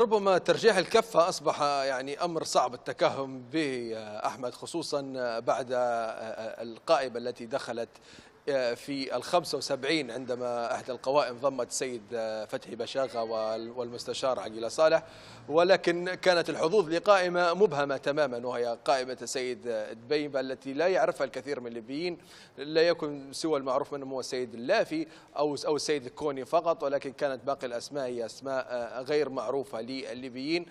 ربما ترجيح الكفة أصبح يعني أمر صعب التكهن به أحمد خصوصا بعد القائمة التي دخلت آه، في الخمسة وسبعين عندما إحدى القوائم ضمت السيد آه، فتحي بشاغة والمستشار عقيلة صالح ولكن كانت الحظوظ لقائمة مبهمة تماما وهي قائمة السيد آه، دبيبة التي لا يعرفها الكثير من الليبيين لا يكن سوى المعروف منهم هو السيد اللافي أو أو السيد الكوني فقط ولكن كانت باقي الأسماء هي أسماء غير معروفة للليبيين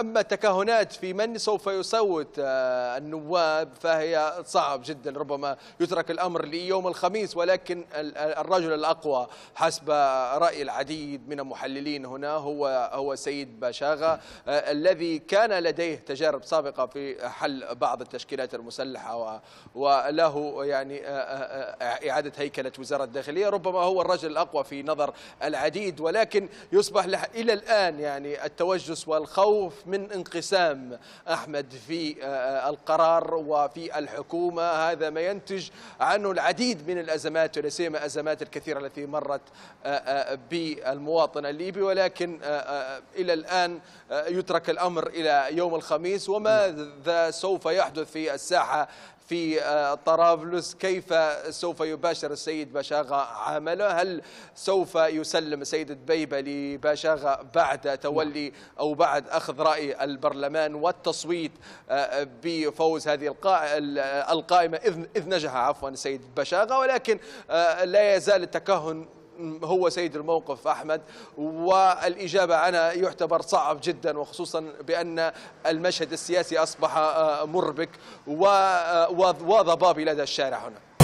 أما التكهنات في من سوف يصوت النواب فهي صعب جدا ربما يترك الأمر ليوم يوم الخميس ولكن الرجل الأقوى حسب رأي العديد من المحللين هنا هو هو سيد باشاغا آه، الذي كان لديه تجارب سابقة في حل بعض التشكيلات المسلحة وله يعني آه، آه، إعادة هيكلة وزارة الداخلية ربما هو الرجل الأقوى في نظر العديد ولكن يصبح إلى الآن يعني التوجس والخوف من انقسام أحمد في القرار وفي الحكومة هذا ما ينتج عنه العديد العديد من الأزمات ولا سيما الأزمات الكثيرة التي مرت آه، آه، بالمواطن الليبي ولكن آه، إلى الآن يترك الأمر إلى يوم الخميس وماذا سوف يحدث في الساحة في آه، طرابلس كيف سوف يباشر السيد باشاغا عمله هل سوف يسلم السيد دبيبة لباشاغا بعد تولي أو بعد أخذ رأي البرلمان والتصويت آه، بفوز هذه القائمة إذ نجح عفوا السيد باشاغا ولكن آه، لا يزال التكهن هو سيد الموقف أحمد والإجابة أنا يعتبر صعب جدا وخصوصا بأن المشهد السياسي أصبح آه، مربك آه، وضبابي لدى الشارع هنا